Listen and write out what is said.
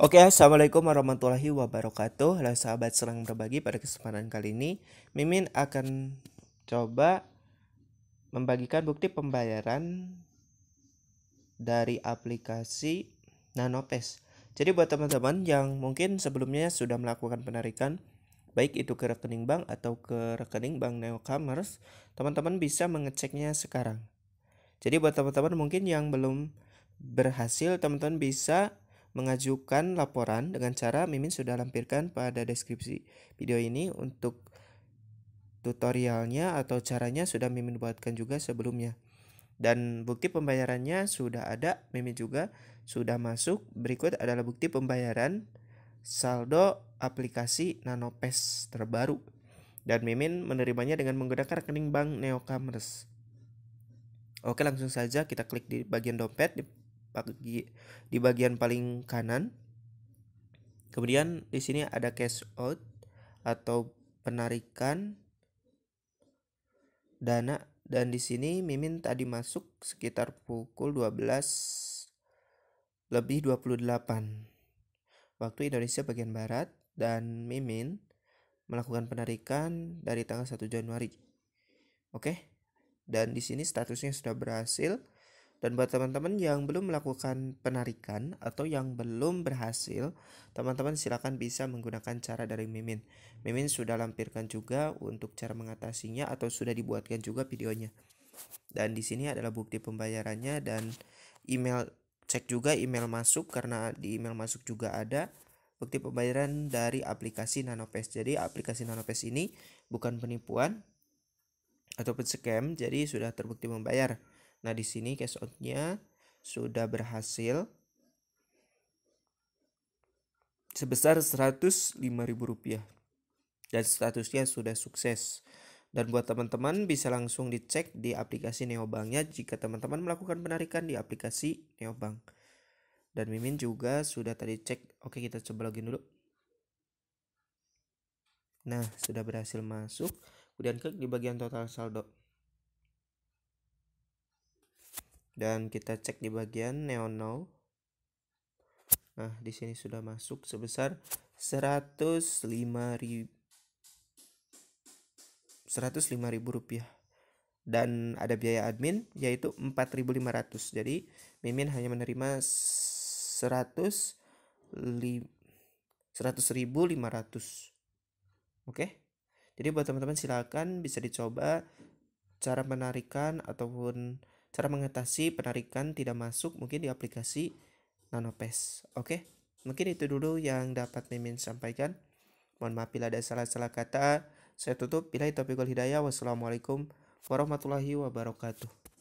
Oke, okay, Assalamualaikum warahmatullahi wabarakatuh. Halo sahabat serang berbagi pada kesempatan kali ini. Mimin akan coba membagikan bukti pembayaran dari aplikasi Nanopes. Jadi buat teman-teman yang mungkin sebelumnya sudah melakukan penarikan, baik itu ke rekening bank atau ke rekening bank Neocommerce, teman-teman bisa mengeceknya sekarang. Jadi buat teman-teman mungkin yang belum berhasil, teman-teman bisa mengajukan laporan dengan cara Mimin sudah lampirkan pada deskripsi video ini untuk tutorialnya atau caranya sudah Mimin buatkan juga sebelumnya. Dan bukti pembayarannya sudah ada, Mimin juga sudah masuk. Berikut adalah bukti pembayaran saldo aplikasi Nanopes terbaru. Dan Mimin menerimanya dengan menggunakan rekening bank Neocommerce. Oke langsung saja kita klik di bagian dompet di bagi di bagian paling kanan. Kemudian di sini ada cash out atau penarikan dana dan di sini Mimin tadi masuk sekitar pukul 12 lebih 28 waktu Indonesia bagian barat dan Mimin melakukan penarikan dari tanggal 1 Januari. Oke. Dan di sini statusnya sudah berhasil dan buat teman-teman yang belum melakukan penarikan atau yang belum berhasil, teman-teman silakan bisa menggunakan cara dari Mimin. Mimin sudah lampirkan juga untuk cara mengatasinya atau sudah dibuatkan juga videonya. Dan di sini adalah bukti pembayarannya dan email cek juga email masuk karena di email masuk juga ada bukti pembayaran dari aplikasi Nanopes. Jadi aplikasi Nanopes ini bukan penipuan ataupun scam, jadi sudah terbukti membayar. Nah, di sini cash out-nya sudah berhasil sebesar Rp105.000 dan statusnya sudah sukses. Dan buat teman-teman bisa langsung dicek di aplikasi Neobanknya jika teman-teman melakukan penarikan di aplikasi Neobank. Dan Mimin juga sudah tadi cek. Oke, kita coba login dulu. Nah, sudah berhasil masuk. Kemudian klik di bagian total saldo. dan kita cek di bagian neon now nah di sini sudah masuk sebesar 105 ribu 105.000 rupiah dan ada biaya admin yaitu 4.500 jadi mimin hanya menerima 100 100.500 oke jadi buat teman-teman silakan bisa dicoba cara menarikan ataupun Cara mengatasi penarikan tidak masuk mungkin di aplikasi Nanopes. Oke, mungkin itu dulu yang dapat Mimin sampaikan. Mohon maaf bila ada salah-salah kata. Saya tutup. Bila itu Hidayah. Wassalamualaikum warahmatullahi wabarakatuh.